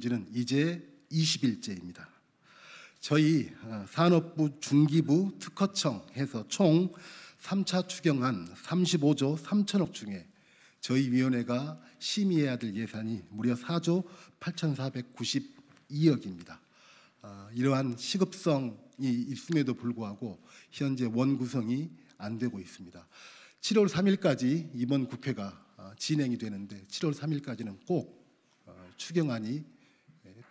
지는 이제 20일째입니다. 저희 어, 산업부 중기부 특허청 해서 총 3차 추경안 35조 3천억 중에 저희 위원회가 심의해야 될 예산이 무려 4조 8,492억입니다. 어, 이러한 시급성이 있음에도 불구하고 현재 원구성이 안 되고 있습니다. 7월 3일까지 이번 국회가 어, 진행이 되는데 7월 3일까지는 꼭 추경안이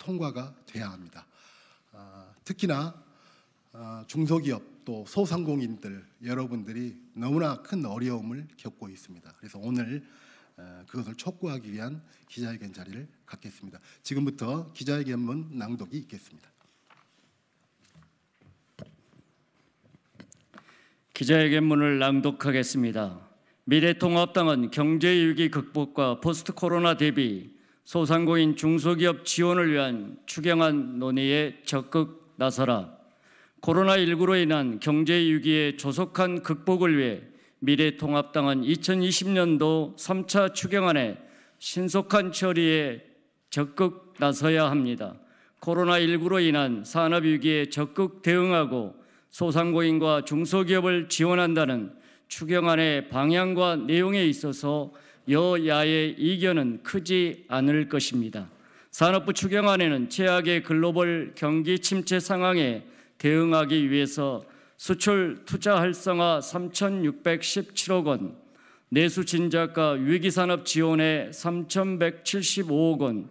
통과가 돼야 합니다. 아, 특히나 아, 중소기업 또 소상공인들 여러분들이 너무나 큰 어려움을 겪고 있습니다. 그래서 오늘 아, 그것을 촉구하기 위한 기자회견 자리를 갖겠습니다. 지금부터 기자회견문 낭독이 있겠습니다. 기자회견문을 낭독하겠습니다. 미래통합당은 경제위기 극복과 포스트 코로나 대비 소상공인 중소기업 지원을 위한 추경안 논의에 적극 나서라. 코로나19로 인한 경제 위기의 조속한 극복을 위해 미래통합당은 2020년도 3차 추경안에 신속한 처리에 적극 나서야 합니다. 코로나19로 인한 산업 위기에 적극 대응하고 소상공인과 중소기업을 지원한다는 추경안의 방향과 내용에 있어서 여야의 이견은 크지 않을 것입니다. 산업부 추경안에는 최악의 글로벌 경기 침체 상황에 대응하기 위해서 수출 투자 활성화 3,617억 원, 내수 진작과 위기산업 지원에 3,175억 원,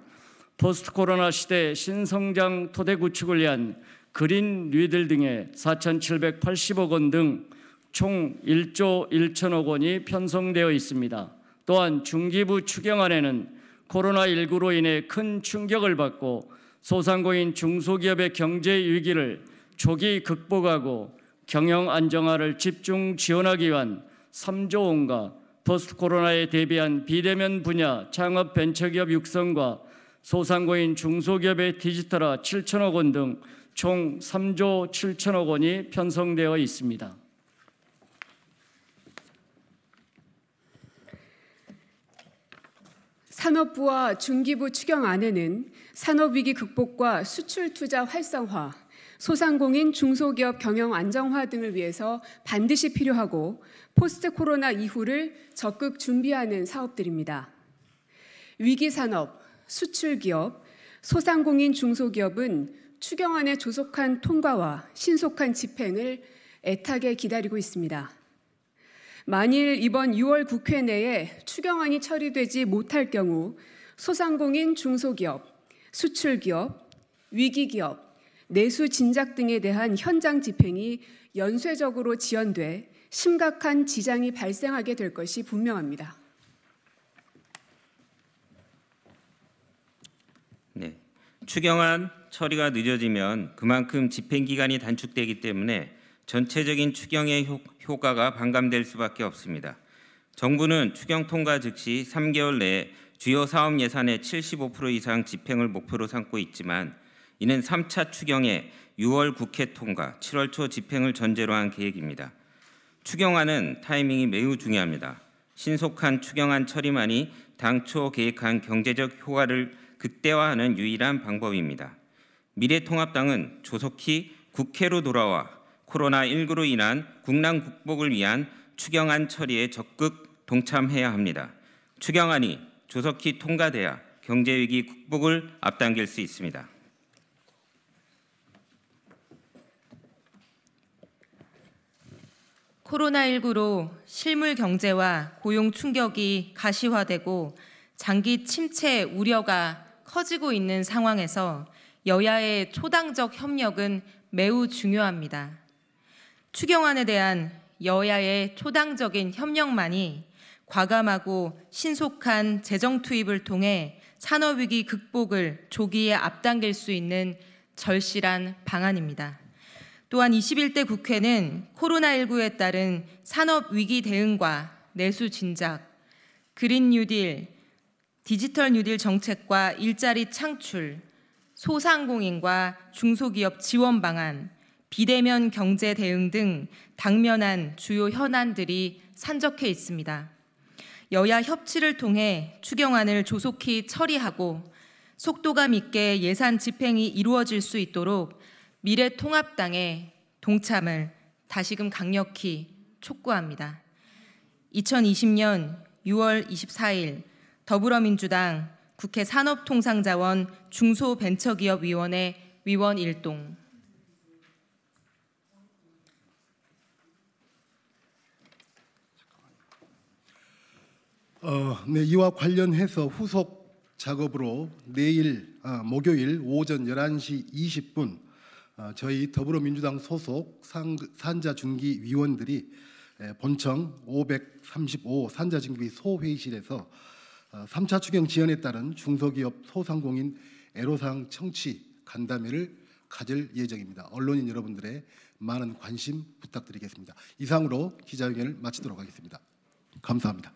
포스트 코로나 시대 신성장 토대 구축을 위한 그린 뉴딜 등에 4,780억 원 등 총 1조 1천억 원이 편성되어 있습니다. 또한 중기부 추경안에는 코로나19로 인해 큰 충격을 받고 소상공인 중소기업의 경제 위기를 조기 극복하고 경영 안정화를 집중 지원하기 위한 3조 원과 포스트 코로나에 대비한 비대면 분야 창업 벤처기업 육성과 소상공인 중소기업의 디지털화 7천억 원 등 총 3조 7천억 원이 편성되어 있습니다. 산업부와 중기부 추경안에는 산업위기 극복과 수출 투자 활성화, 소상공인 중소기업 경영 안정화 등을 위해서 반드시 필요하고 포스트 코로나 이후를 적극 준비하는 사업들입니다. 위기 산업, 수출 기업, 소상공인 중소기업은 추경안의 조속한 통과와 신속한 집행을 애타게 기다리고 있습니다. 만일 이번 6월 국회 내에 추경안이 처리되지 못할 경우 소상공인 중소기업, 수출기업, 위기기업, 내수 진작 등에 대한 현장 집행이 연쇄적으로 지연돼 심각한 지장이 발생하게 될 것이 분명합니다. 네. 추경안 처리가 늦어지면 그만큼 집행 기간이 단축되기 때문에 전체적인 추경의 효과가 반감될 수밖에 없습니다. 정부는 추경 통과 즉시 3개월 내에 주요 사업 예산의 75% 이상 집행을 목표로 삼고 있지만 이는 3차 추경의 6월 국회 통과, 7월 초 집행을 전제로 한 계획입니다. 추경안은 타이밍이 매우 중요합니다. 신속한 추경안 처리만이 당초 계획한 경제적 효과를 극대화하는 유일한 방법입니다. 미래통합당은 조속히 국회로 돌아와 코로나19로 인한 국난 극복을 위한 추경안 처리에 적극 동참해야 합니다. 추경안이 조속히 통과돼야 경제 위기 극복을 앞당길 수 있습니다. 코로나19로 실물 경제와 고용 충격이 가시화되고 장기 침체 우려가 커지고 있는 상황에서 여야의 초당적 협력은 매우 중요합니다. 추경안에 대한 여야의 초당적인 협력만이 과감하고 신속한 재정 투입을 통해 산업위기 극복을 조기에 앞당길 수 있는 절실한 방안입니다. 또한 21대 국회는 코로나19에 따른 산업위기 대응과 내수 진작, 그린 뉴딜, 디지털 뉴딜 정책과 일자리 창출, 소상공인과 중소기업 지원 방안, 비대면 경제 대응 등 당면한 주요 현안들이 산적해 있습니다. 여야 협치를 통해 추경안을 조속히 처리하고 속도감 있게 예산 집행이 이루어질 수 있도록 미래통합당의 동참을 다시금 강력히 촉구합니다. 2020년 6월 24일 더불어민주당 국회 산업통상자원 중소벤처기업위원회 위원 일동 어, 네, 이와 관련해서 후속 작업으로 내일 아, 목요일 오전 11시 20분 아, 저희 더불어민주당 소속 상, 산자중기위원들이 에, 본청 535 산자중기 소회의실에서 아, 어, 3차 추경 지연에 따른 중소기업 소상공인 애로사항 청취 간담회를 가질 예정입니다. 언론인 여러분들의 많은 관심 부탁드리겠습니다. 이상으로 기자회견을 마치도록 하겠습니다. 감사합니다.